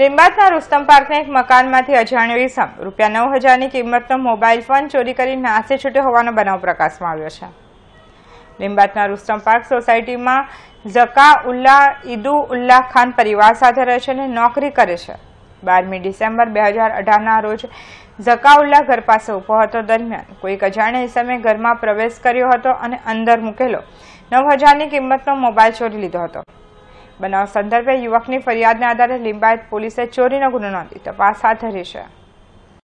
લીંબાતના રુસ્તમ પાર્કના એક મકાનમાંથી અજાણ્યો ઇસમ રૂપિયા નવ હજારની કિંમતનો મોબાઈલ ફોન ચોરી કરી નાસે છૂટ્યો હોવાનો બનાવ પ્રકાશમાં આવ્યો છે લીંબાતના રુસ્તમ પાર્ક સોસાયટીમાં ઝકા ઉલ્લા ઈદુ ઉલ્લા ખાન પરિવાર સાથે રહે છે અને નોકરી કરે છે બારમી ડિસેમ્બર બે હજાર અઢારના રોજ ઝકાઉલ્લા ઘર પાસે ઊભો હતો દરમિયાન કોઈક અજાણ્યા હિસાબે ઘરમાં પ્રવેશ કર્યો હતો અને અંદર મૂકેલો નવ હજારની કિંમતનો મોબાઈલ ચોરી લીધો હતો બનાવ સંદર્ભે યુવકની ફરિયાદના આધારે લિંબાયત પોલીસે ચોરીનો ગુનો નોંધી તપાસ હાથ ધરી છે